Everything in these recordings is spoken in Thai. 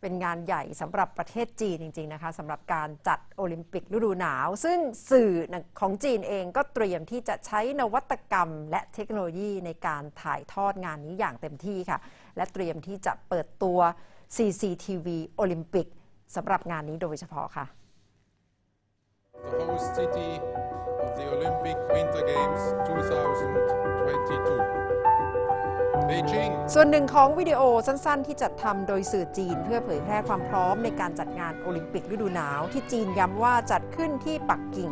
เป็นงานใหญ่สำหรับประเทศจีนจริงๆนะคะสำหรับการจัดโอลิมปิกฤดูหนาว ซึ่งสื่อของจีนเองก็เตรียมที่จะใช้นวัตกรรมและเทคโนโลยีในการถ่ายทอดงานนี้อย่างเต็มที่ค่ะ และเตรียมที่จะเปิดตัว CCTV โอลิมปิกสำหรับงานนี้โดยเฉพาะค่ะ The host city of the Olympic Winter Games 2022ส่วนหนึ่งของวิดีโอสั้น ๆ ที่จัดทำโดยสื่อจีนเพื่อเผยแพร่ความพร้อมในการจัดงานโอลิมปิกฤดูหนาวที่จีนย้ำว่าจัดขึ้นที่ปักกิ่ง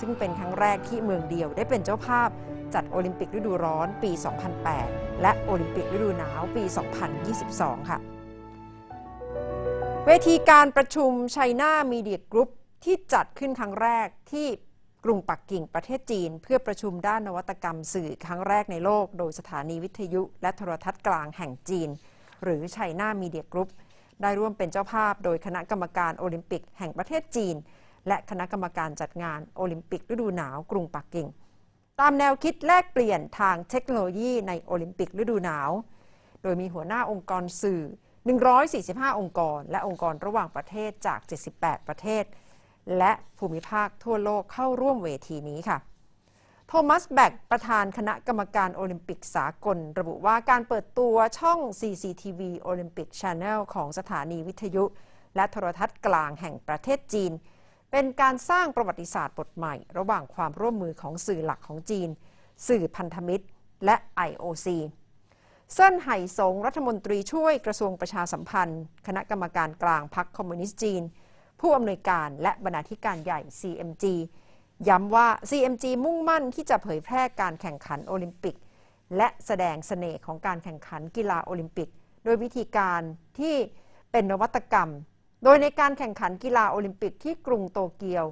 ซึ่งเป็นครั้งแรกที่เมืองเดียวได้เป็นเจ้าภาพ จัดโอลิมปิกฤดูร้อนปี 2008 และโอลิมปิกฤดูหนาวปี 2022 ค่ะ เวทีการประชุมไชน่ามีเดียกรุ๊ปที่จัดขึ้น ครั้งแรกที่กรุงปักกิ่งประเทศจีน เพื่อประชุมด้านนวัตกรรมสื่อครั้งแรกในโลก โดยสถานีวิทยุ และโทรทัศน์กลางแห่งจีน หรือไชน่ามีเดียกรุ๊ปได้ร่วมเป็นเจ้าภาพโดยคณะกรรมการโอลิมปิกแห่งประเทศจีน และคณะกรรมการจัดงานโอลิมปิกฤดูหนาว กรุงปักกิ่ง ตามแนวคิดแลกเปลี่ยนทางเทคโนโลยีในโอลิมปิกฤดูหนาว โดยมีหัวหน้าองค์กรสื่อ 145 องค์กร และองค์กรระหว่างประเทศจาก 78 ประเทศและภูมิภาคทั่วโลกเข้าร่วมเวทีนี้ค่ะ โทมัสแบกประธานคณะกรรมการโอลิมปิกสากล ระบุว่าการเปิดตัวช่อง CCTV Olympic Channel ของสถานีวิทยุ และโทรทัศน์กลางแห่งประเทศจีน เป็นการสร้างประวัติศาสตร์บทใหม่ ระหว่างความร่วมมือของสื่อหลักของจีน สื่อพันธมิตร และ IOC เซินไห่สงรัฐมนตรีช่วยกระทรวงประชาสัมพันธ์ คณะกรรมการกลางพรรคคอมมิวนิสต์จีนผู้อำนวยการและบรรณาธิการใหญ่ CMG ย้ำว่า CMG มุ่งมั่นที่จะเผยแพร่การแข่งขันโอลิมปิก และแสดงสเสน่ห์ของการแข่งขันกีฬาโอลิมปิก โดยวิธีการที่เป็นนวัตกรรม โดยในการแข่งขันกีฬาโอลิมปิกที่กรุงโตเกียว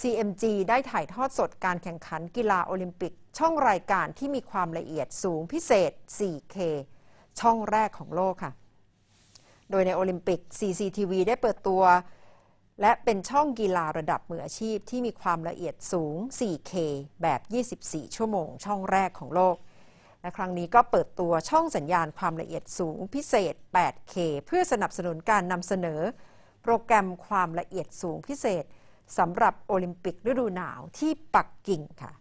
CMG ได้ถ่ายทอดสดการแข่งขันกีฬาโอลิมปิก ช่องรายการที่มีความละเอียดสูงพิเศษ 4K ช่องแรกของโลกค่ะ โดยในโอลิมปิก CCTV ได้เปิดตัวและเป็นช่องกีฬาระดับมืออาชีพที่มีความละเอียดสูง 4K แบบ 24 ชั่วโมงช่องแรกของโลก และครั้งนี้ก็เปิดตัวช่องสัญญาณความละเอียดสูงพิเศษ 8K เพื่อสนับสนุนการนำเสนอโปรแกรมความละเอียดสูงพิเศษสำหรับโอลิมปิกฤดูหนาวที่ปักกิ่งค่ะ